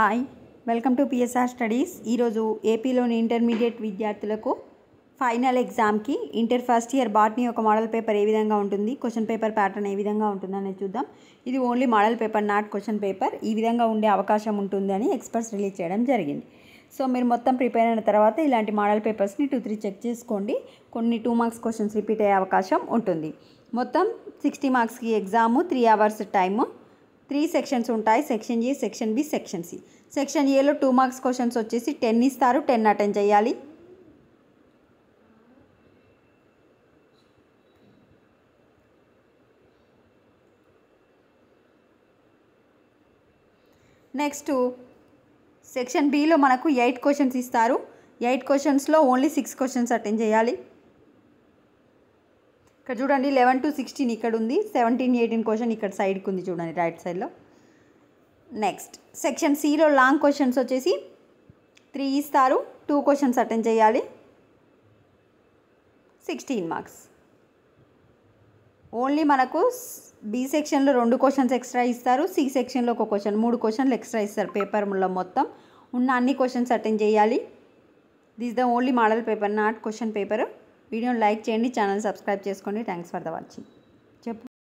hi welcome to PSR studies ఈరోజు ఏపీలోని intermediate విద్యార్థులకు ఫైనల్ ఎగ్జామ్కి ఇంటర్ ఫస్ట్ ఇయర్ బాట్నీ ఒక మోడల్ పేపర్ ఏ విధంగా ఉంటుంది క్వశ్చన్ పేపర్ ప్యాటర్న్ ఏ విధంగా ఉంటుందనేది చూద్దాం ఇది only model paper not question paper ఈ విధంగా ఉండే అవకాశం ఉంటుందని ఎక్స్పర్ట్స్ రిలీజ్ చేయడం జరిగింది సో మీరు మొత్తం ప్రిపేర్ అయిన తర్వాత ఇలాంటి మోడల్ పేపర్స్ని టూ త్రీ చెక్ చేసుకోండి కొన్ని టూ మార్క్స్ క్వశ్చన్స్ రిపీట్ అయ్యే అవకాశం ఉంటుంది మొత్తం సిక్స్టీ మార్క్స్కి exam three hours time three sections ఉంటాయి section A section B section C section ఏలో టూ మార్క్స్ క్వశ్చన్స్ వచ్చేసి టెన్ ఇస్తారు టెన్ అటెండ్ చేయాలి నెక్స్ట్ సెక్షన్ బిలో మనకు ఎయిట్ క్వశ్చన్స్ ఇస్తారు ఎయిట్ క్వశ్చన్స్లో ఓన్లీ సిక్స్ క్వశ్చన్స్ అటెండ్ చేయాలి ఇక్కడ చూడండి లెవెన్ టు సిక్స్టీన్ ఇక్కడ ఉంది సెవెంటీన్ ఎయిటీన్ క్వశ్చన్ ఇక్కడ సైడ్కి ఉంది చూడండి రైట్ సైడ్లో నెక్స్ట్ సెక్షన్ సిలో లాంగ్ క్వశ్చన్స్ వచ్చేసి త్రీ ఇస్తారు టూ క్వశ్చన్స్ అటెండ్ చేయాలి సిక్స్టీన్ మార్క్స్ ఓన్లీ మనకు బి సెక్షన్లో రెండు క్వశ్చన్స్ ఎక్స్ట్రా ఇస్తారు సి సెక్షన్లో ఒక క్వశ్చన్ మూడు క్వశ్చన్లు ఎక్స్ట్రా ఇస్తారు పేపర్లో మొత్తం ఉన్న అన్ని క్వశ్చన్స్ అటెండ్ చేయాలి this the only model paper not question paper వీడియోని లైక్ చేయండి ఛానల్ సబ్స్క్రైబ్ చేసుకోండి థ్యాంక్స్ ఫర్ ద వాచింగ్